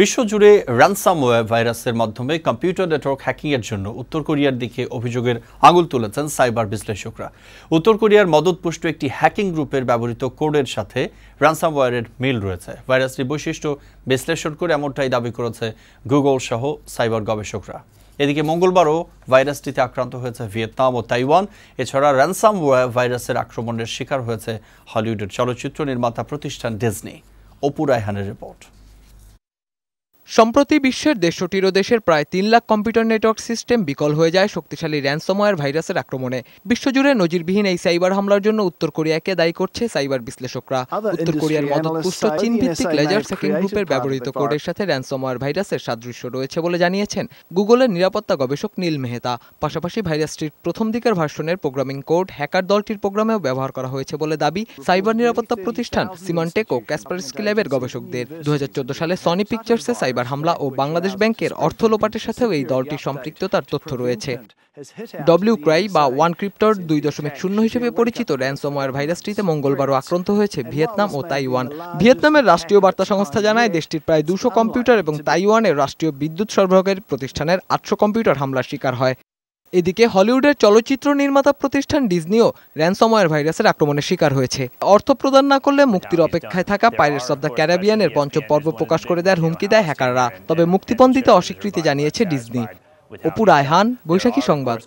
বিশ্বজুড়ে র্যানসামওয়্যার ভাইরাসের মাধ্যমে কম্পিউটার নেটওয়ার্ক হ্যাকিংয়ের জন্য উত্তর কোরিয়ার দিকে অভিযোগের আঙুল তুলেছেন সাইবার বিশ্লেষকরা উত্তর কোরিয়ার মদতপুষ্ট একটি হ্যাকিং গ্রুপের ব্যবহৃত কোডের সাথে র্যানসামওয়্যারের মিল রয়েছে ভাইরাসটির বৈশিষ্ট্য বিশ্লেষণ করে এমনটাই দাবি করেছে গুগল সহ সাইবার গবেষকরা এদিকে মঙ্গলবারও ভাইরাসটিতে আক্রান্ত হয়েছে ভিয়েতনাম ও তাইওয়ান এছাড়া র্যানসাম ভাইরাসের আক্রমণের শিকার হয়েছে হলিউডের চলচ্চিত্র নির্মাতা প্রতিষ্ঠান ডিজনি অপু রায়হানের রিপোর্ট সম্প্রতি বিশ্বের দেড়শোটিরও দেশের প্রায় তিন লাখ কম্পিউটার নেটওয়ার্ক সিস্টেম বিকল হয়ে যায় শক্তিশালী র্যানসমওয়্যার ভাইরাসের আক্রমণে বিশ্বজুড়ে নজিরবিহীন এই সাইবার হামলার জন্য উত্তর কোরিয়াকে দায়ী করছে সাইবার বিশ্লেষকরা উত্তর কোরিয়ার মদতপুষ্ট চীন ভিত্তিক লেজার সেকেন্ড গ্রুপের ব্যবহৃত কোডের সাথে র্যানসমওয়্যার ভাইরাসের সাদৃশ্য রয়েছে বলে জানিয়েছেন গুগলের নিরাপত্তা গবেষক নীল মেহতা পাশাপাশি ভাইরাসটির প্রথম দিকের ভার্সনের প্রোগ্রামিং কোড হ্যাকার দলটির প্রোগ্রামেও ব্যবহার করা হয়েছে বলে দাবি সাইবার নিরাপত্তা প্রতিষ্ঠান সিমানটেক ও ক্যাসপার স্কিল্যাবের গবেষকদের দু সালে সনি পিকচার্সে সাইবার সাইবার হামলা ও বাংলাদেশ ব্যাংকের অর্থ লোপাটের সাথেও এই দলটির সম্পৃক্ততার তথ্য রয়েছে ডব্লিউ ক্রাই বা ওয়ান ক্রিপ্টর দুই দশমিক শূন্য হিসেবে পরিচিত র্যানসমওয়্যার ভাইরাসটিতে মঙ্গলবারও আক্রান্ত হয়েছে ভিয়েতনাম ও তাইওয়ান ভিয়েতনামের রাষ্ট্রীয় বার্তা সংস্থা জানায় দেশটির প্রায় দুশো কম্পিউটার এবং তাইওয়ানের রাষ্ট্রীয় বিদ্যুৎ সরবরাহের প্রতিষ্ঠানের আটশো কম্পিউটার হামলার শিকার হয় এদিকে হলিউডের চলচ্চিত্র নির্মাতা প্রতিষ্ঠান ডিজনিও র্যানসমওয়্যার ভাইরাসের আক্রমণের শিকার হয়েছে অর্থ প্রদান না করলে মুক্তির অপেক্ষায় থাকা পাইরেটস অব দ্য ক্যারাবিয়ানের পঞ্চম পর্ব প্রকাশ করে দেওয়ার হুমকি দেয় হ্যাকাররা তবে মুক্তিপণ দিতে অস্বীকৃতি জানিয়েছে ডিজনি অপু আয়হান বৈশাখী সংবাদ